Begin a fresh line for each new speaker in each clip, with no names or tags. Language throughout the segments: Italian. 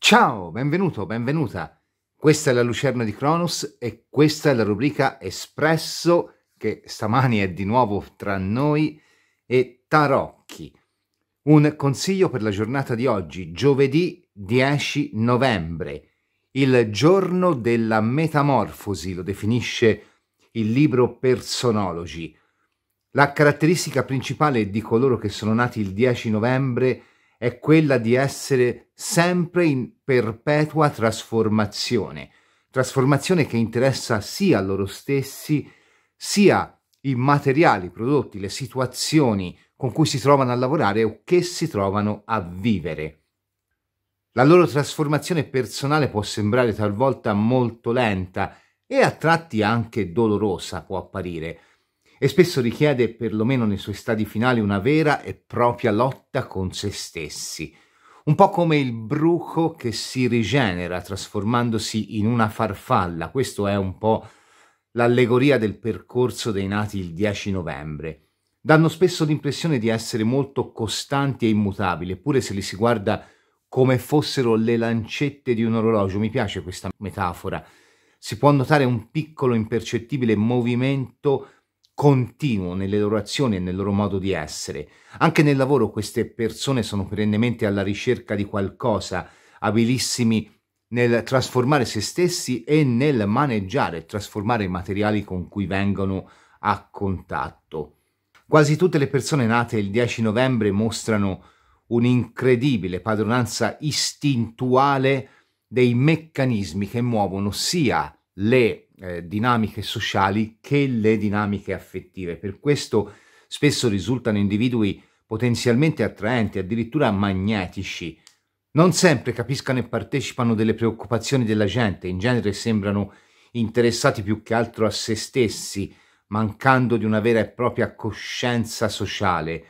Ciao, benvenuto, benvenuta. Questa è la Lucerna di Cronos e questa è la rubrica Espresso che stamani è di nuovo tra noi e Tarocchi. Un consiglio per la giornata di oggi, giovedì 10 novembre, il giorno della metamorfosi, lo definisce il libro Personologi. La caratteristica principale di coloro che sono nati il 10 novembre è è quella di essere sempre in perpetua trasformazione, trasformazione che interessa sia loro stessi, sia i materiali, i prodotti, le situazioni con cui si trovano a lavorare o che si trovano a vivere. La loro trasformazione personale può sembrare talvolta molto lenta e a tratti anche dolorosa può apparire, e spesso richiede, perlomeno nei suoi stadi finali, una vera e propria lotta con se stessi, un po' come il bruco che si rigenera trasformandosi in una farfalla, questo è un po' l'allegoria del percorso dei nati il 10 novembre. Danno spesso l'impressione di essere molto costanti e immutabili, eppure se li si guarda come fossero le lancette di un orologio. Mi piace questa metafora. Si può notare un piccolo impercettibile movimento continuo nelle loro azioni e nel loro modo di essere. Anche nel lavoro queste persone sono perennemente alla ricerca di qualcosa, abilissimi nel trasformare se stessi e nel maneggiare, trasformare i materiali con cui vengono a contatto. Quasi tutte le persone nate il 10 novembre mostrano un'incredibile padronanza istintuale dei meccanismi che muovono sia le eh, dinamiche sociali che le dinamiche affettive. Per questo spesso risultano individui potenzialmente attraenti, addirittura magnetici. Non sempre capiscano e partecipano delle preoccupazioni della gente, in genere sembrano interessati più che altro a se stessi, mancando di una vera e propria coscienza sociale.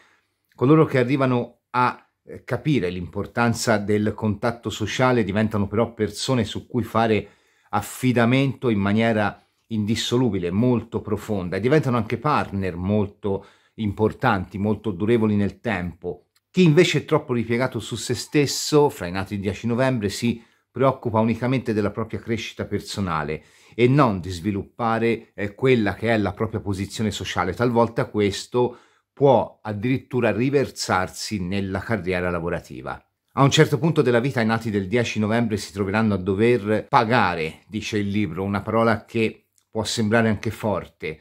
Coloro che arrivano a eh, capire l'importanza del contatto sociale diventano però persone su cui fare affidamento in maniera indissolubile, molto profonda e diventano anche partner molto importanti, molto durevoli nel tempo. Chi invece è troppo ripiegato su se stesso, fra i nati il 10 novembre, si preoccupa unicamente della propria crescita personale e non di sviluppare eh, quella che è la propria posizione sociale. Talvolta questo può addirittura riversarsi nella carriera lavorativa. A un certo punto della vita i nati del 10 novembre si troveranno a dover pagare, dice il libro, una parola che può sembrare anche forte.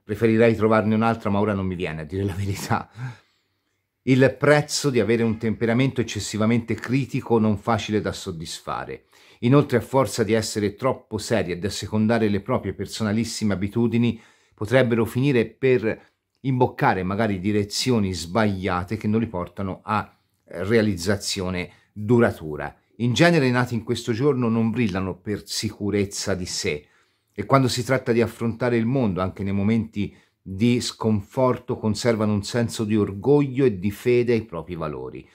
Preferirei trovarne un'altra, ma ora non mi viene a dire la verità. Il prezzo di avere un temperamento eccessivamente critico non facile da soddisfare. Inoltre, a forza di essere troppo seri e di assecondare le proprie personalissime abitudini, potrebbero finire per imboccare magari direzioni sbagliate che non li portano a eh, realizzazione duratura. In genere i nati in questo giorno non brillano per sicurezza di sé e quando si tratta di affrontare il mondo, anche nei momenti di sconforto, conservano un senso di orgoglio e di fede ai propri valori.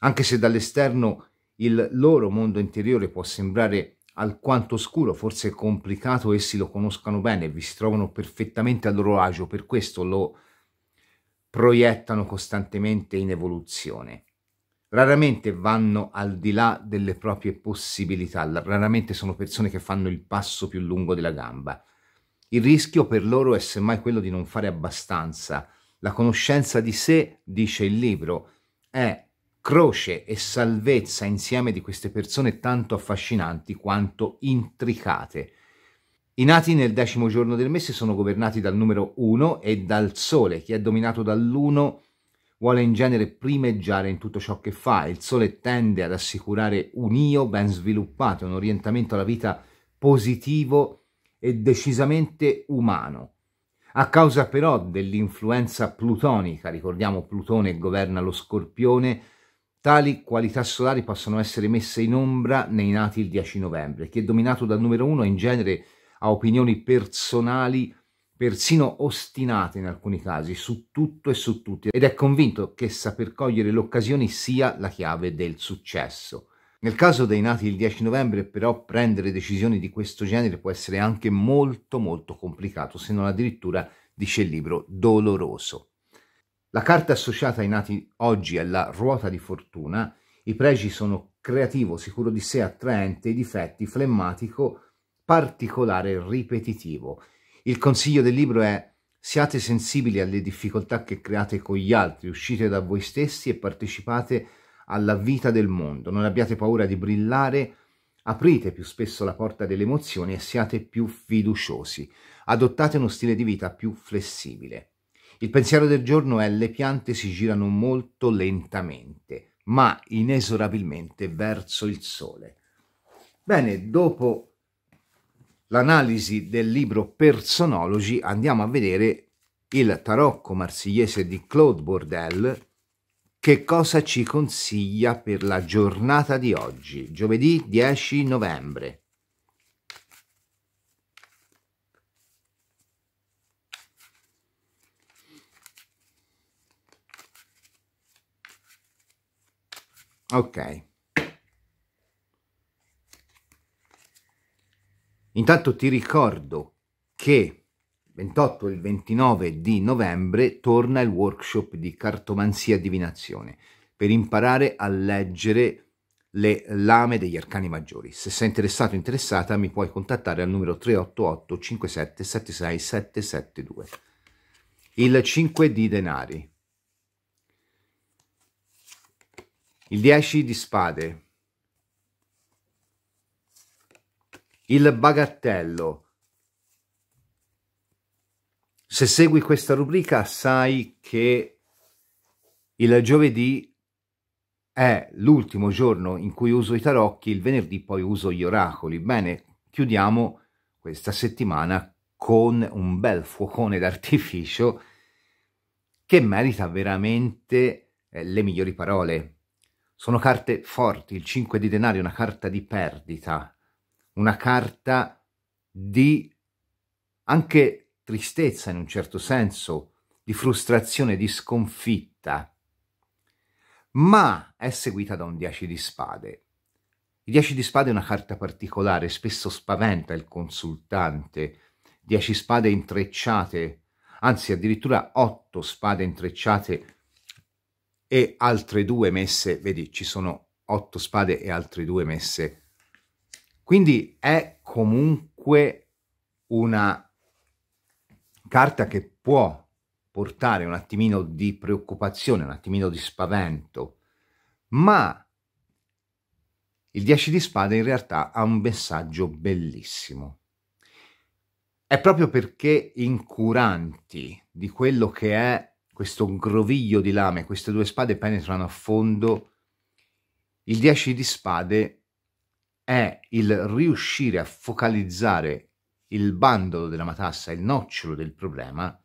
Anche se dall'esterno il loro mondo interiore può sembrare alquanto oscuro, forse complicato, essi lo conoscano bene e vi si trovano perfettamente a loro agio, per questo lo proiettano costantemente in evoluzione raramente vanno al di là delle proprie possibilità, raramente sono persone che fanno il passo più lungo della gamba. Il rischio per loro è semmai quello di non fare abbastanza. La conoscenza di sé, dice il libro, è croce e salvezza insieme di queste persone tanto affascinanti quanto intricate. I nati nel decimo giorno del mese sono governati dal numero 1 e dal Sole, che è dominato dall'uno dall'1 vuole in genere primeggiare in tutto ciò che fa. Il sole tende ad assicurare un io ben sviluppato, un orientamento alla vita positivo e decisamente umano. A causa però dell'influenza plutonica, ricordiamo Plutone governa lo scorpione, tali qualità solari possono essere messe in ombra nei nati il 10 novembre. che è dominato dal numero 1 in genere ha opinioni personali persino ostinate in alcuni casi, su tutto e su tutti, ed è convinto che saper cogliere le occasioni sia la chiave del successo. Nel caso dei nati il 10 novembre però prendere decisioni di questo genere può essere anche molto molto complicato, se non addirittura, dice il libro, doloroso. La carta associata ai nati oggi è la ruota di fortuna, i pregi sono creativo, sicuro di sé, attraente, i difetti, flemmatico, particolare, ripetitivo. Il consiglio del libro è siate sensibili alle difficoltà che create con gli altri, uscite da voi stessi e partecipate alla vita del mondo, non abbiate paura di brillare, aprite più spesso la porta delle emozioni e siate più fiduciosi, adottate uno stile di vita più flessibile. Il pensiero del giorno è le piante si girano molto lentamente, ma inesorabilmente verso il sole. Bene, dopo l'analisi del libro Personologi andiamo a vedere il tarocco marsigliese di Claude Bordel che cosa ci consiglia per la giornata di oggi, giovedì 10 novembre. Ok. Intanto ti ricordo che 28 e il 29 di novembre torna il workshop di cartomanzia e divinazione per imparare a leggere le lame degli arcani maggiori. Se sei interessato o interessata mi puoi contattare al numero 388 57 76 772. Il 5 di denari. Il 10 di spade. il bagattello. Se segui questa rubrica sai che il giovedì è l'ultimo giorno in cui uso i tarocchi, il venerdì poi uso gli oracoli. Bene, chiudiamo questa settimana con un bel fuocone d'artificio che merita veramente eh, le migliori parole. Sono carte forti, il 5 di denari è una carta di perdita, una carta di anche tristezza in un certo senso, di frustrazione, di sconfitta, ma è seguita da un dieci di spade. Il dieci di spade è una carta particolare, spesso spaventa il consultante. Dieci spade intrecciate, anzi addirittura otto spade intrecciate e altre due messe, vedi, ci sono otto spade e altre due messe quindi è comunque una carta che può portare un attimino di preoccupazione, un attimino di spavento, ma il 10 di spade in realtà ha un messaggio bellissimo. È proprio perché incuranti di quello che è questo groviglio di lame, queste due spade penetrano a fondo, il 10 di spade è il riuscire a focalizzare il bandolo della matassa, il nocciolo del problema,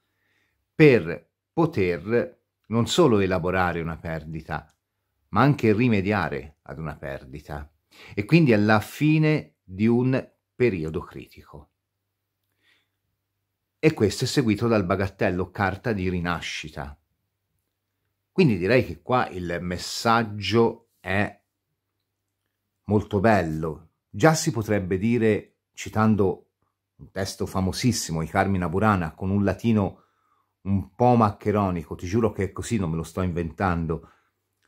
per poter non solo elaborare una perdita, ma anche rimediare ad una perdita e quindi alla fine di un periodo critico. E questo è seguito dal bagattello carta di rinascita. Quindi direi che qua il messaggio è molto bello. Già si potrebbe dire, citando un testo famosissimo di Carmina Burana con un latino un po' maccheronico, ti giuro che è così, non me lo sto inventando.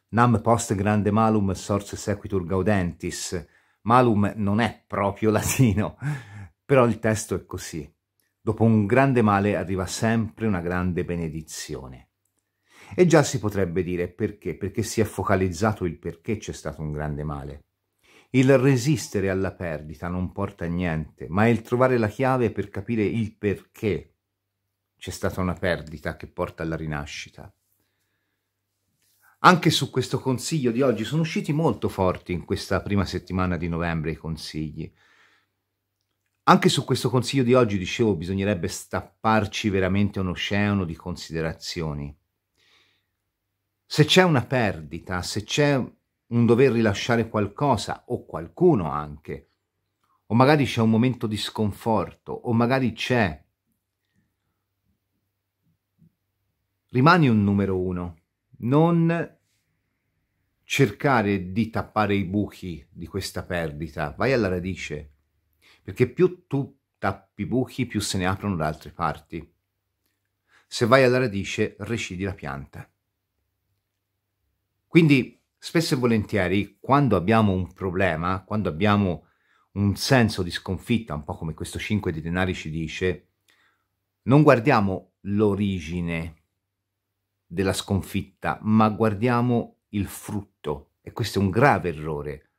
Nam post grande malum sorse sequitur gaudentis. Malum non è proprio latino, però il testo è così. Dopo un grande male arriva sempre una grande benedizione. E già si potrebbe dire perché, perché si è focalizzato il perché c'è stato un grande male. Il resistere alla perdita non porta a niente, ma è il trovare la chiave per capire il perché c'è stata una perdita che porta alla rinascita. Anche su questo consiglio di oggi sono usciti molto forti in questa prima settimana di novembre i consigli. Anche su questo consiglio di oggi, dicevo, bisognerebbe stapparci veramente un oceano di considerazioni. Se c'è una perdita, se c'è un dover rilasciare qualcosa o qualcuno anche, o magari c'è un momento di sconforto, o magari c'è. Rimani un numero uno, non cercare di tappare i buchi di questa perdita, vai alla radice, perché più tu tappi i buchi, più se ne aprono da altre parti. Se vai alla radice, recidi la pianta. Quindi Spesso e volentieri, quando abbiamo un problema, quando abbiamo un senso di sconfitta, un po' come questo 5 di denari ci dice, non guardiamo l'origine della sconfitta, ma guardiamo il frutto. E questo è un grave errore.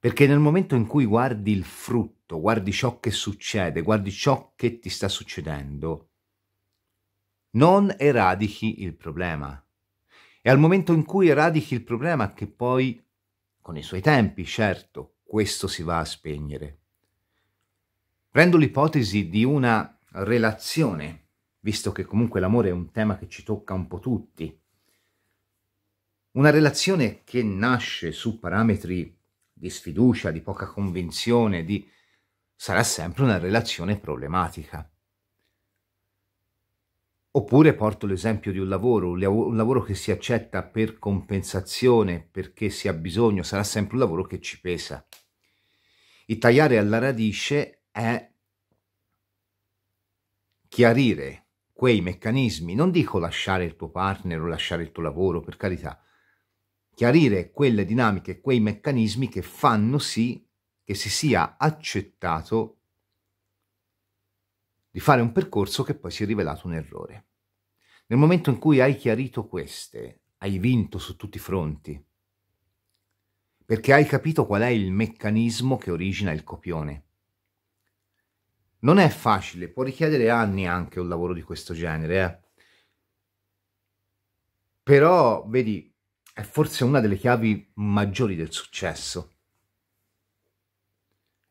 Perché nel momento in cui guardi il frutto, guardi ciò che succede, guardi ciò che ti sta succedendo, non eradichi il problema e al momento in cui eradichi il problema, che poi, con i suoi tempi, certo, questo si va a spegnere. Prendo l'ipotesi di una relazione, visto che comunque l'amore è un tema che ci tocca un po' tutti. Una relazione che nasce su parametri di sfiducia, di poca convinzione, di... sarà sempre una relazione problematica. Oppure porto l'esempio di un lavoro, un lavoro che si accetta per compensazione, perché si ha bisogno, sarà sempre un lavoro che ci pesa. Il tagliare alla radice è chiarire quei meccanismi, non dico lasciare il tuo partner o lasciare il tuo lavoro, per carità, chiarire quelle dinamiche, quei meccanismi che fanno sì che si sia accettato di fare un percorso che poi si è rivelato un errore. Nel momento in cui hai chiarito queste, hai vinto su tutti i fronti, perché hai capito qual è il meccanismo che origina il copione. Non è facile, può richiedere anni anche un lavoro di questo genere, eh? però vedi, è forse una delle chiavi maggiori del successo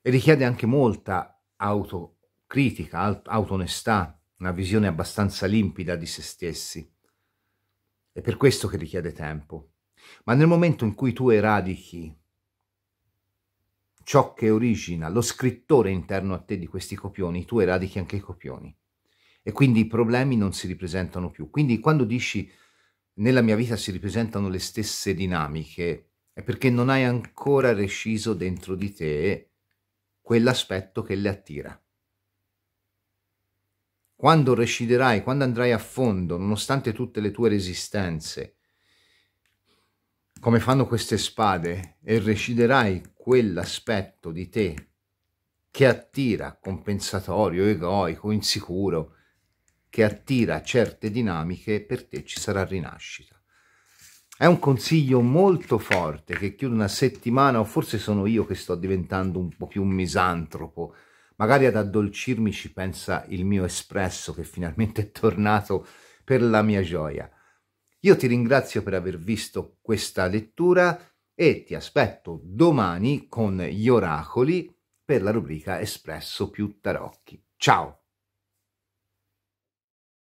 e richiede anche molta auto critica, autonestà, una visione abbastanza limpida di se stessi. È per questo che richiede tempo. Ma nel momento in cui tu eradichi ciò che origina lo scrittore interno a te di questi copioni, tu eradichi anche i copioni. E quindi i problemi non si ripresentano più. Quindi quando dici nella mia vita si ripresentano le stesse dinamiche, è perché non hai ancora resciso dentro di te quell'aspetto che le attira quando reciderai, quando andrai a fondo, nonostante tutte le tue resistenze, come fanno queste spade, e reciderai quell'aspetto di te che attira, compensatorio, egoico, insicuro, che attira certe dinamiche, per te ci sarà rinascita. È un consiglio molto forte che chiude una settimana, o forse sono io che sto diventando un po' più misantropo, Magari ad addolcirmi ci pensa il mio espresso che finalmente è tornato per la mia gioia. Io ti ringrazio per aver visto questa lettura e ti aspetto domani con gli oracoli per la rubrica Espresso più Tarocchi. Ciao!